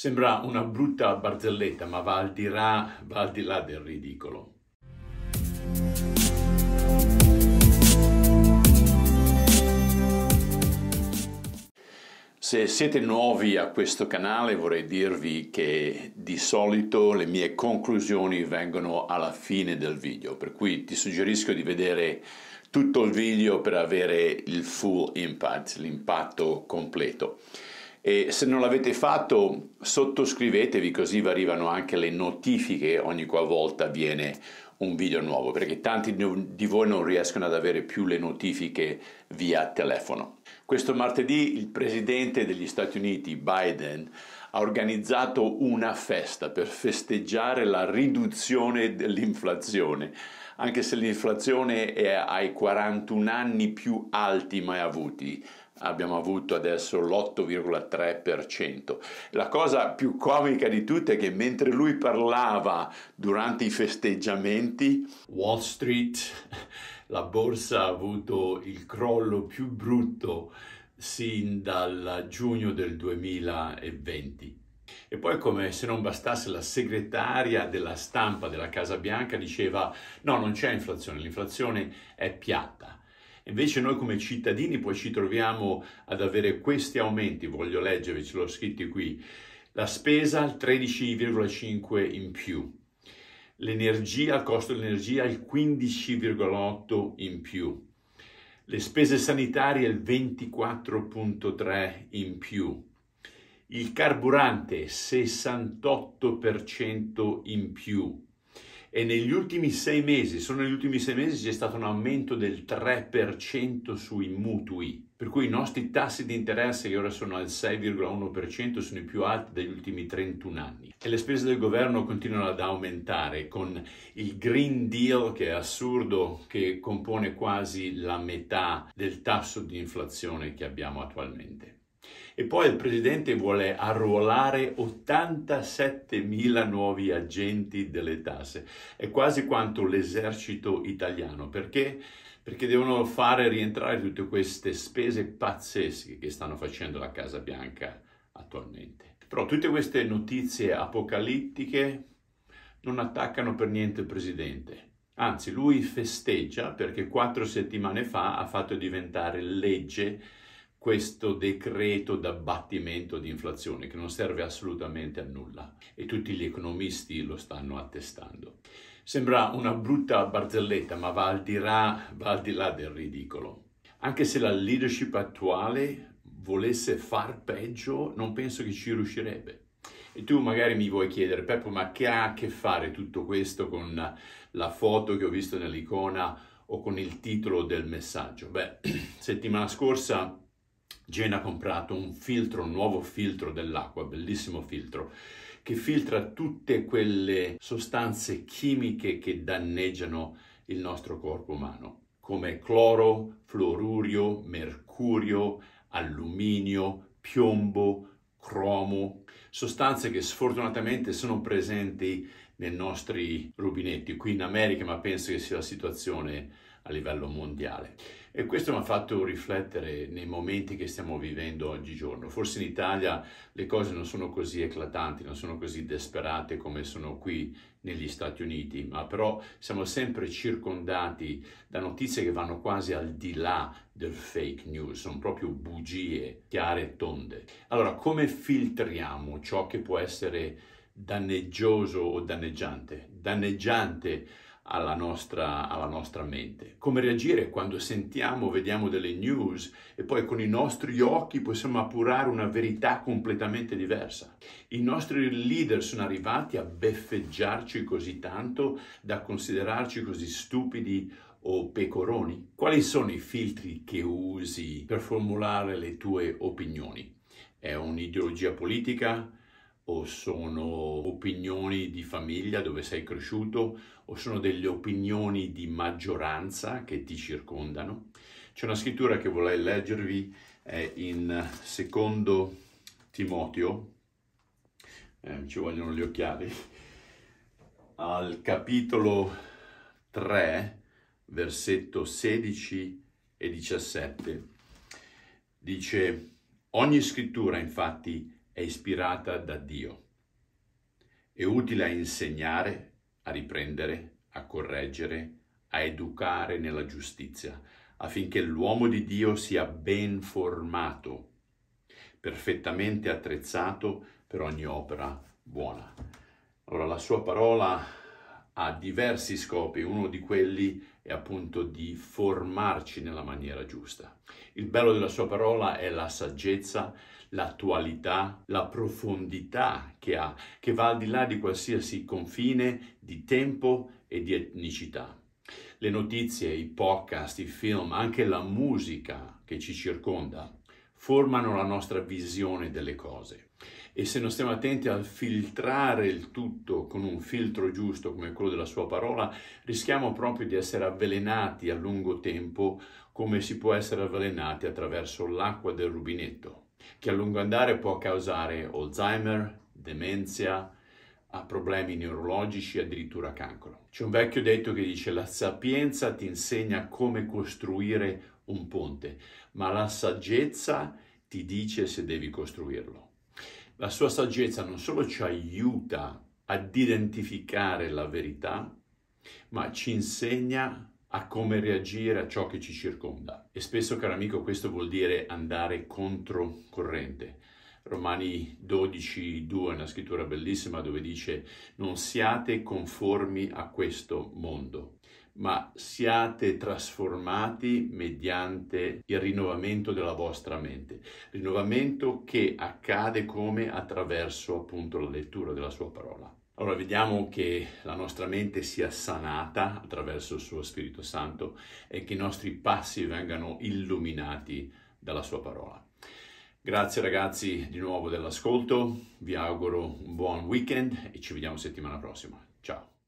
Sembra una brutta barzelletta, ma va al di là, va al di là del ridicolo. Se siete nuovi a questo canale vorrei dirvi che di solito le mie conclusioni vengono alla fine del video, per cui ti suggerisco di vedere tutto il video per avere il full impact, l'impatto completo. E se non l'avete fatto, sottoscrivetevi così vi arrivano anche le notifiche ogni qualvolta viene un video nuovo, perché tanti di voi non riescono ad avere più le notifiche via telefono. Questo martedì il presidente degli Stati Uniti, Biden, ha organizzato una festa per festeggiare la riduzione dell'inflazione, anche se l'inflazione è ai 41 anni più alti mai avuti abbiamo avuto adesso l'8,3%. La cosa più comica di tutte è che mentre lui parlava durante i festeggiamenti, Wall Street, la borsa ha avuto il crollo più brutto sin dal giugno del 2020. E poi come se non bastasse la segretaria della stampa della Casa Bianca diceva no, non c'è inflazione, l'inflazione è piatta. Invece noi come cittadini poi ci troviamo ad avere questi aumenti, voglio leggere, ce l'ho scritto qui, la spesa al 13,5 in più, l'energia, il costo dell'energia al 15,8 in più, le spese sanitarie il 24,3 in più, il carburante 68% in più, e negli ultimi sei mesi, solo negli ultimi sei mesi c'è stato un aumento del 3% sui mutui, per cui i nostri tassi di interesse che ora sono al 6,1% sono i più alti degli ultimi 31 anni e le spese del governo continuano ad aumentare con il Green Deal che è assurdo, che compone quasi la metà del tasso di inflazione che abbiamo attualmente. E poi il presidente vuole arruolare 87.000 nuovi agenti delle tasse. È quasi quanto l'esercito italiano. Perché? Perché devono fare rientrare tutte queste spese pazzesche che stanno facendo la Casa Bianca attualmente. Però tutte queste notizie apocalittiche non attaccano per niente il presidente. Anzi, lui festeggia perché quattro settimane fa ha fatto diventare legge questo decreto d'abbattimento di inflazione che non serve assolutamente a nulla e tutti gli economisti lo stanno attestando. Sembra una brutta barzelletta, ma va al di là, va al di là del ridicolo. Anche se la leadership attuale volesse far peggio, non penso che ci riuscirebbe. E tu magari mi vuoi chiedere, Peppo, ma che ha a che fare tutto questo con la foto che ho visto nell'icona o con il titolo del messaggio? Beh, settimana scorsa Jane ha comprato un filtro, un nuovo filtro dell'acqua, bellissimo filtro, che filtra tutte quelle sostanze chimiche che danneggiano il nostro corpo umano, come cloro, fluorurio, mercurio, alluminio, piombo, cromo, sostanze che sfortunatamente sono presenti nei nostri rubinetti, qui in America, ma penso che sia la situazione a livello mondiale. E questo mi ha fatto riflettere nei momenti che stiamo vivendo oggigiorno. Forse in Italia le cose non sono così eclatanti, non sono così desperate come sono qui negli Stati Uniti, ma però siamo sempre circondati da notizie che vanno quasi al di là del fake news, sono proprio bugie chiare e tonde. Allora, come filtriamo ciò che può essere danneggioso o danneggiante? Danneggiante alla nostra, alla nostra mente. Come reagire quando sentiamo, vediamo delle news e poi con i nostri occhi possiamo appurare una verità completamente diversa. I nostri leader sono arrivati a beffeggiarci così tanto da considerarci così stupidi o pecoroni? Quali sono i filtri che usi per formulare le tue opinioni? È un'ideologia politica? o sono opinioni di famiglia dove sei cresciuto o sono delle opinioni di maggioranza che ti circondano. C'è una scrittura che vorrei leggervi è in secondo Timoteo, eh, ci vogliono gli occhiali, al capitolo 3, versetto 16 e 17. Dice, ogni scrittura infatti è ispirata da Dio. È utile a insegnare, a riprendere, a correggere, a educare nella giustizia, affinché l'uomo di Dio sia ben formato, perfettamente attrezzato per ogni opera buona. Allora la sua parola ha diversi scopi, uno di quelli è appunto di formarci nella maniera giusta. Il bello della sua parola è la saggezza, l'attualità, la profondità che ha, che va al di là di qualsiasi confine di tempo e di etnicità. Le notizie, i podcast, i film, anche la musica che ci circonda formano la nostra visione delle cose e se non stiamo attenti a filtrare il tutto con un filtro giusto come quello della sua parola, rischiamo proprio di essere avvelenati a lungo tempo come si può essere avvelenati attraverso l'acqua del rubinetto, che a lungo andare può causare Alzheimer, demenza, problemi neurologici, addirittura cancro. C'è un vecchio detto che dice la sapienza ti insegna come costruire un ponte, ma la saggezza ti dice se devi costruirlo. La sua saggezza non solo ci aiuta ad identificare la verità, ma ci insegna a come reagire a ciò che ci circonda. E spesso, caro amico, questo vuol dire andare controcorrente. Romani 12, 2 è una scrittura bellissima dove dice non siate conformi a questo mondo, ma siate trasformati mediante il rinnovamento della vostra mente, rinnovamento che accade come attraverso appunto la lettura della sua parola. Allora vediamo che la nostra mente sia sanata attraverso il suo Spirito Santo e che i nostri passi vengano illuminati dalla sua parola. Grazie ragazzi di nuovo dell'ascolto, vi auguro un buon weekend e ci vediamo settimana prossima. Ciao!